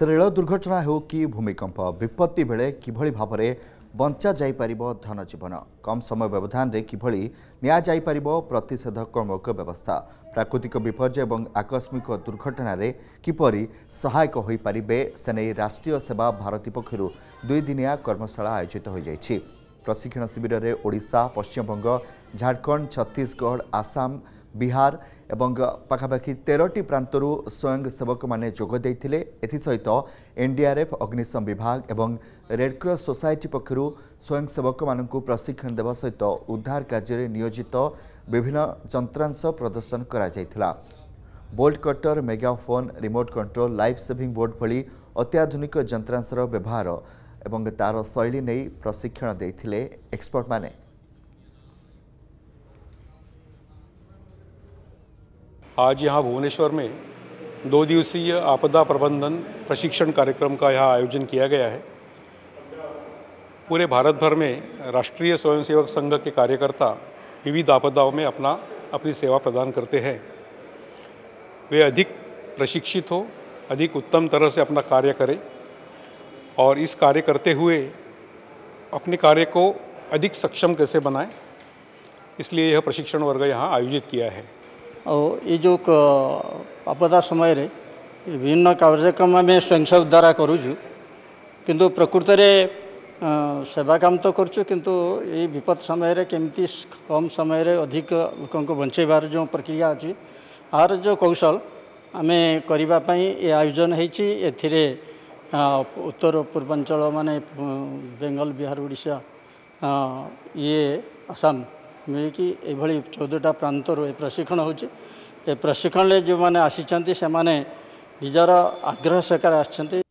ରେଳ ଦୁର୍ଘଟଣା ହେଉ କି ଭୂମିକମ୍ପ ବିପତ୍ତି ବେଳେ କିଭଳି ଭାବରେ ବଞ୍ଚାଯାଇପାରିବ ଧନଜୀବନ କମ୍ ସମୟ ବ୍ୟବଧାନରେ କିଭଳି ନିଆଯାଇପାରିବ ପ୍ରତିଷେଧକମୂଳକ ବ୍ୟବସ୍ଥା ପ୍ରାକୃତିକ ବିପର୍ଯ୍ୟୟ ଏବଂ ଆକସ୍ମିକ ଦୁର୍ଘଟଣାରେ କିପରି ସହାୟକ ହୋଇପାରିବେ ସେ ନେଇ ରାଷ୍ଟ୍ରୀୟ ସେବା ଭାରତୀ ପକ୍ଷରୁ ଦୁଇଦିନିଆ କର୍ମଶାଳା ଆୟୋଜିତ ହୋଇଯାଇଛି ପ୍ରଶିକ୍ଷଣ ଶିବିରରେ ଓଡ଼ିଶା ପଶ୍ଚିମବଙ୍ଗ ଝାଡ଼ଖଣ୍ଡ ଛତିଶଗଡ଼ ଆସାମ ବିହାର ଏବଂ ପାଖାପାଖି ତେରଟି ପ୍ରାନ୍ତରୁ ସ୍ୱୟଂସେବକମାନେ ଯୋଗ ଦେଇଥିଲେ ଏଥିସହିତ ଏନ୍ଡିଆର୍ଏଫ୍ ଅଗ୍ନିଶମ ବିଭାଗ ଏବଂ ରେଡ୍କ୍ରସ ସୋସାଇଟି ପକ୍ଷରୁ ସ୍ୱୟଂସେବକମାନଙ୍କୁ ପ୍ରଶିକ୍ଷଣ ଦେବା ସହିତ ଉଦ୍ଧାର କାର୍ଯ୍ୟରେ ନିୟୋଜିତ ବିଭିନ୍ନ ଯନ୍ତ୍ରାଂଶ ପ୍ରଦର୍ଶନ କରାଯାଇଥିଲା bolt cutter megaphone remote control life saving board ଭଳି ଅତ୍ୟାଧୁନିକ ଯନ୍ତ୍ରାଂଶର ବ୍ୟବହାର ଏବଂ ତାର ଶୈଳୀ ନେଇ ପ୍ରଶିକ୍ଷଣ ଦେଇଥିଲେ ଏକ୍ସପର୍ଟମାନେ आज यहाँ भुवनेश्वर में दो दिवसीय आपदा प्रबंधन प्रशिक्षण कार्यक्रम का यहाँ आयोजन किया गया है पूरे भारत भर में राष्ट्रीय स्वयंसेवक संघ के कार्यकर्ता विविध आपदाओं में अपना अपनी सेवा प्रदान करते हैं वे अधिक प्रशिक्षित हो अधिक उत्तम तरह से अपना कार्य करें और इस कार्य करते हुए अपने कार्य को अधिक सक्षम कैसे बनाएं इसलिए यह प्रशिक्षण वर्ग यहाँ आयोजित किया है ଆଉ ଏ ଯେଉଁ ଆପଦା ସମୟରେ ବିଭିନ୍ନ କାର୍ଯ୍ୟକ୍ରମ ଆମେ ସ୍ୱୟଂସେବକ ଦ୍ୱାରା କରୁଛୁ କିନ୍ତୁ ପ୍ରକୃତରେ ସେବା କାମ ତ କରୁଛୁ କିନ୍ତୁ ଏଇ ବିପଦ ସମୟରେ କେମିତି କମ୍ ସମୟରେ ଅଧିକ ଲୋକଙ୍କୁ ବଞ୍ଚେଇବାର ଯେଉଁ ପ୍ରକ୍ରିୟା ଅଛି ଆର ଯେଉଁ କୌଶଳ ଆମେ କରିବା ପାଇଁ ଏ ଆୟୋଜନ ହେଇଛି ଏଥିରେ ଉତ୍ତର ପୂର୍ବାଞ୍ଚଳ ମାନେ ବେଙ୍ଗଲ ବିହାର ଓଡ଼ିଶା ଇଏ ଆସାମ ନେଇକି ଏଭଳି ଚଉଦଟା ପ୍ରାନ୍ତରୁ ଏ ପ୍ରଶିକ୍ଷଣ ହେଉଛି ଏ ପ୍ରଶିକ୍ଷଣରେ ଯେଉଁମାନେ ଆସିଛନ୍ତି ସେମାନେ ନିଜର ଆଗ୍ରହ ସହକାରେ ଆସିଛନ୍ତି